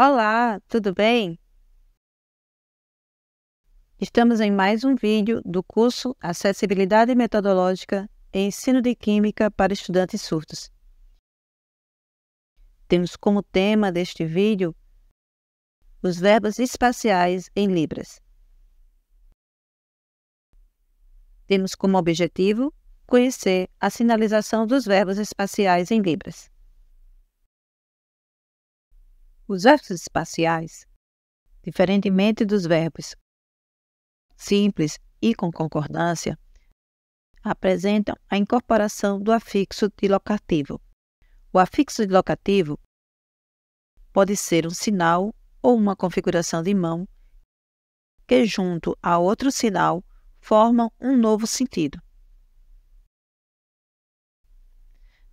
Olá, tudo bem? Estamos em mais um vídeo do curso Acessibilidade Metodológica e Ensino de Química para Estudantes Surdos. Temos como tema deste vídeo os verbos espaciais em Libras. Temos como objetivo conhecer a sinalização dos verbos espaciais em Libras. Os verbos espaciais, diferentemente dos verbos simples e com concordância, apresentam a incorporação do afixo dilocativo. O afixo dilocativo pode ser um sinal ou uma configuração de mão que, junto a outro sinal, formam um novo sentido.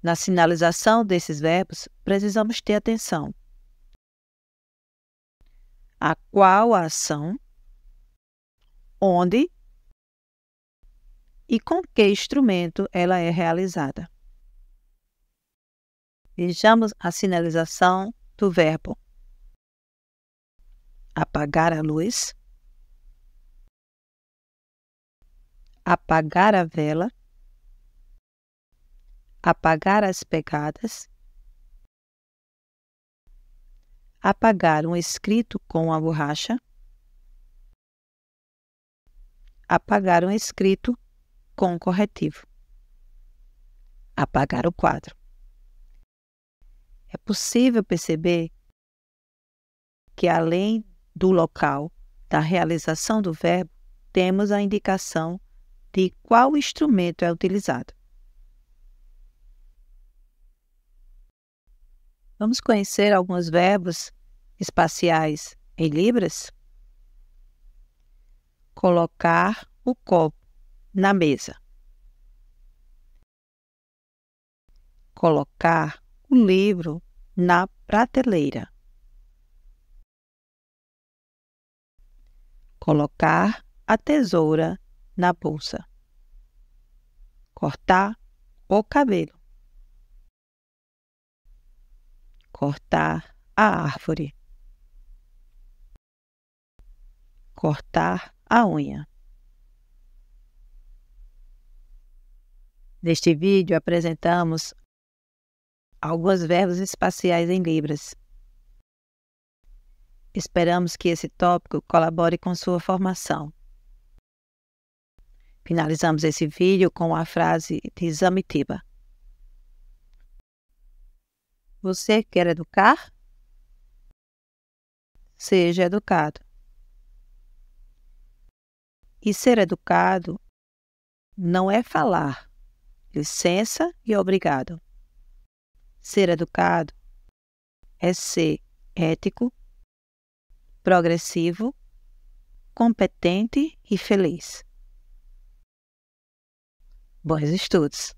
Na sinalização desses verbos, precisamos ter atenção a qual a ação, onde e com que instrumento ela é realizada. Vejamos a sinalização do verbo apagar a luz, apagar a vela, apagar as pegadas, apagar um escrito com a borracha, apagar um escrito com corretivo, apagar o quadro. É possível perceber que, além do local da realização do verbo, temos a indicação de qual instrumento é utilizado. Vamos conhecer alguns verbos espaciais em libras? Colocar o copo na mesa. Colocar o livro na prateleira. Colocar a tesoura na bolsa. Cortar o cabelo. Cortar a árvore. cortar a unha. Neste vídeo apresentamos alguns verbos espaciais em libras. Esperamos que esse tópico colabore com sua formação. Finalizamos esse vídeo com a frase de Zamitiba. Você quer educar? Seja educado. E ser educado não é falar licença e obrigado. Ser educado é ser ético, progressivo, competente e feliz. Bons estudos!